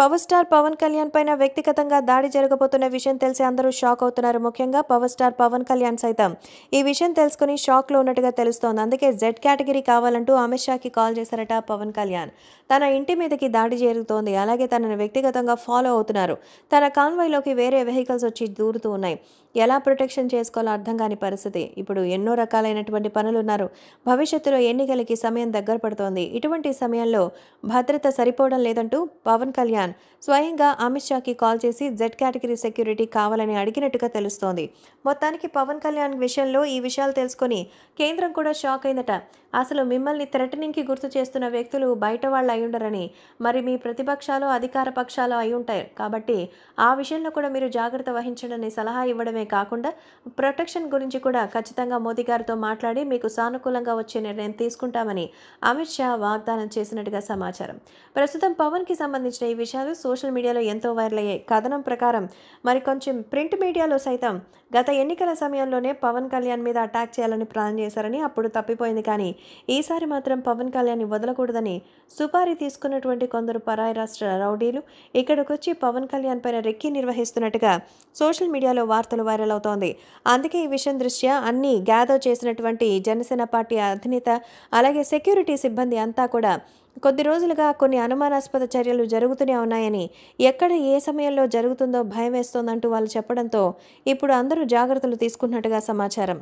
power star Pawan Kalyan పైన వ్యక్తిగతంగా దాడి జరగబోతున్న విషయం తెలిసి అందరూ షాక్ అవుతున్నారు ముఖ్యంగా పవర్ స్టార్ పవన్ కళ్యాణ్ సైతం ఈ విషయం తెలుసుకుని షాక్లో ఉన్నట్టుగా తెలుస్తోంది అందుకే జెడ్ కేటగిరీ కావాలంటూ అమిత్ షాకి కాల్ చేశారట పవన్ కళ్యాణ్ తన ఇంటి మీదకి దాడి జరుగుతోంది అలాగే తనను వ్యక్తిగతంగా ఫాలో అవుతున్నారు తన కాన్వాయ్లోకి వేరే వెహికల్స్ వచ్చి దూరుతూ ఉన్నాయి ఎలా ప్రొటెక్షన్ చేసుకోవాలో అర్థం కాని పరిస్థితి ఇప్పుడు ఎన్నో రకాలైనటువంటి పనులు ఉన్నారు భవిష్యత్తులో ఎన్నికలకి సమయం దగ్గర పడుతోంది ఇటువంటి సమయంలో భద్రత సరిపోవడం లేదంటూ పవన్ కళ్యాణ్ ఇమ్రాన్ స్వయంగా అమిత్ షాకి కాల్ చేసి జెడ్ కేటగిరీ సెక్యూరిటీ కావాలని అడిగినట్టుగా తెలుస్తోంది మొత్తానికి పవన్ కళ్యాణ్ విషయంలో ఈ విషయాలు తెలుసుకొని కేంద్రం కూడా షాక్ అయిందట అసలు మిమ్మల్ని థ్రెటనింగ్కి గుర్తు చేస్తున్న వ్యక్తులు బయట వాళ్ళు అయ్యుండరని మరి మీ ప్రతిపక్షాలు అధికార పక్షాలు అయ్యుంటాయి కాబట్టి ఆ విషయంలో కూడా మీరు జాగ్రత్త వహించడని సలహా ఇవ్వడమే కాకుండా ప్రొటెక్షన్ గురించి కూడా ఖచ్చితంగా మోదీ గారితో మాట్లాడి మీకు సానుకూలంగా వచ్చే నిర్ణయం తీసుకుంటామని అమిత్ షా వాగ్దానం చేసినట్టుగా సమాచారం ప్రస్తుతం పవన్కి సంబంధించిన ఈ విషయం విషయాలు సోషల్ మీడియాలో ఎంతో వైరల్ అయ్యాయి కథనం ప్రకారం మరి కొంచెం ప్రింట్ మీడియాలో సైతం గత ఎన్నికల సమయంలోనే పవన్ కళ్యాణ్ మీద అటాక్ చేయాలని ప్లాన్ చేశారని అప్పుడు తప్పిపోయింది కానీ ఈసారి మాత్రం పవన్ కళ్యాణ్ వదలకూడదని సుపారీ తీసుకున్నటువంటి కొందరు పరాయి రాష్ట్ర రౌడీలు ఇక్కడికొచ్చి పవన్ కళ్యాణ్ పైన రెక్కి నిర్వహిస్తున్నట్టుగా సోషల్ మీడియాలో వార్తలు వైరల్ అవుతోంది అందుకే ఈ విషయం దృష్ట్యా అన్ని గ్యాదర్ చేసినటువంటి జనసేన పార్టీ అధినేత అలాగే సెక్యూరిటీ సిబ్బంది అంతా కూడా కొద్ది రోజులుగా కొన్ని అనుమానాస్పద చర్యలు జరుగుతూనే ఉన్నాయని ఎక్కడ ఏ సమయంలో జరుగుతుందో భయం వేస్తోందంటూ వాళ్ళు చెప్పడంతో ఇప్పుడు అందరూ జాగ్రత్తలు తీసుకున్నట్టుగా సమాచారం